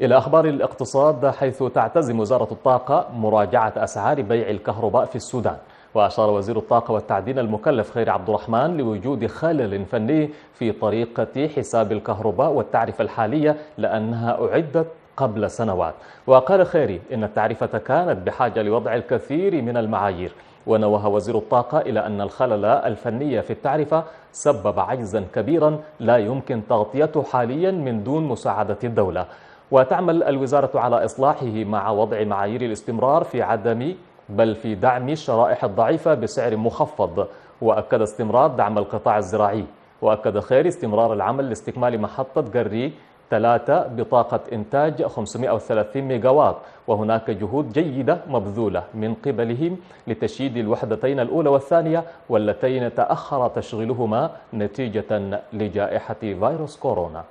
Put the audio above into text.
إلى أخبار الاقتصاد حيث تعتزم وزارة الطاقة مراجعة أسعار بيع الكهرباء في السودان وأشار وزير الطاقة والتعدين المكلف خير عبد الرحمن لوجود خلل فني في طريقة حساب الكهرباء والتعرفة الحالية لأنها أعدت قبل سنوات وقال خيري إن التعرفة كانت بحاجة لوضع الكثير من المعايير ونوه وزير الطاقة إلى أن الخلل الفني في التعرفة سبب عجزا كبيرا لا يمكن تغطيته حاليا من دون مساعدة الدولة وتعمل الوزارة على إصلاحه مع وضع معايير الاستمرار في عدم بل في دعم الشرائح الضعيفة بسعر مخفض وأكد استمرار دعم القطاع الزراعي وأكد خير استمرار العمل لاستكمال محطة جري ثلاثة بطاقة إنتاج 530 ميجاوات وهناك جهود جيدة مبذولة من قبلهم لتشييد الوحدتين الأولى والثانية واللتين تأخر تشغيلهما نتيجة لجائحة فيروس كورونا